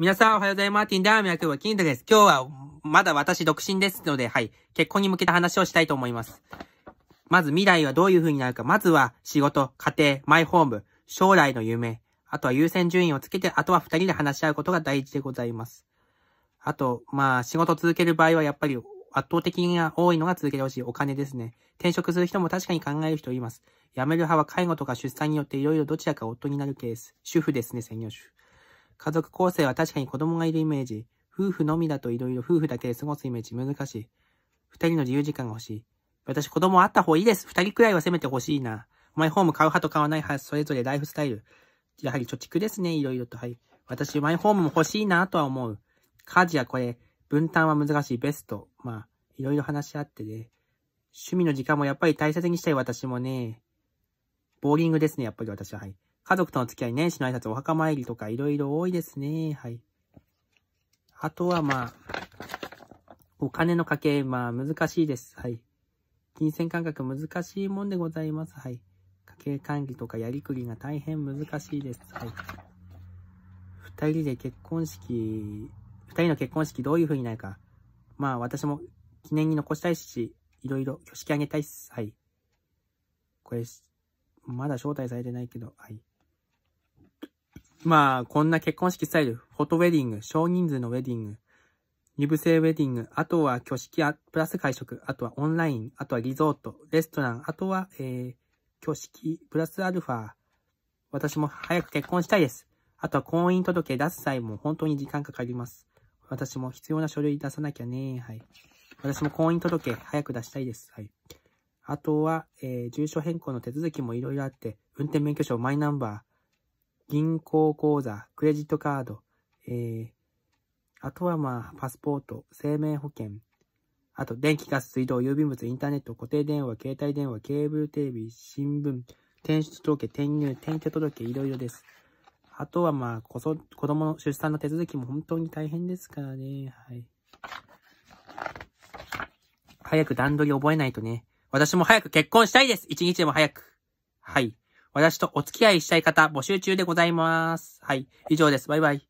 皆さんおはようございます。ティンダーミヤ今日キン太です。今日はまだ私独身ですので、はい。結婚に向けた話をしたいと思います。まず未来はどういう風になるか。まずは仕事、家庭、マイホーム、将来の夢。あとは優先順位をつけて、あとは二人で話し合うことが大事でございます。あと、まあ、仕事続ける場合はやっぱり圧倒的に多いのが続けてほしいお金ですね。転職する人も確かに考える人います。辞める派は介護とか出産によっていろいろどちらか夫になるケース。主婦ですね、専業主婦。家族構成は確かに子供がいるイメージ。夫婦のみだといろいろ夫婦だけで過ごすイメージ難しい。二人の自由時間が欲しい。私子供あった方がいいです。二人くらいはせめて欲しいな。マイホーム買う派と買わない派、それぞれライフスタイル。やはり貯蓄ですね、いろいろと。はい。私、マイホームも欲しいなとは思う。家事はこれ、分担は難しい。ベスト。まあ、いろいろ話し合ってね。趣味の時間もやっぱり大切にしたい私もね。ボーリングですね、やっぱり私は。はい。家族との付き合い、年始の挨拶、お墓参りとかいろいろ多いですね。はい。あとはまあ、お金の家計、まあ難しいです。はい。金銭感覚難しいもんでございます。はい。家計管理とかやりくりが大変難しいです。はい。二人で結婚式、二人の結婚式どういう風になるか。まあ私も記念に残したいし、いろいろ挙式あげたいっす。はい。これ、まだ招待されてないけど、はい。まあ、こんな結婚式スタイル、フォトウェディング、少人数のウェディング、二部制ウェディング、あとは挙式プラス会食、あとはオンライン、あとはリゾート、レストラン、あとは、えー、挙式、プラスアルファ。私も早く結婚したいです。あとは婚姻届出す際も本当に時間かかります。私も必要な書類出さなきゃね。はい。私も婚姻届早く出したいです。はい。あとは、えー、住所変更の手続きもいろいろあって、運転免許証、マイナンバー、銀行口座、クレジットカード、えー、あとはまあ、パスポート、生命保険、あと、電気、ガス、水道、郵便物、インターネット、固定電話、携帯電話、ケーブルテレビ、新聞、転出届、転入、転居届、いろいろです。あとはまあ、子供の出産の手続きも本当に大変ですからね。はい。早く段取り覚えないとね。私も早く結婚したいです一日でも早く。はい。私とお付き合いしたい方募集中でございます。はい。以上です。バイバイ。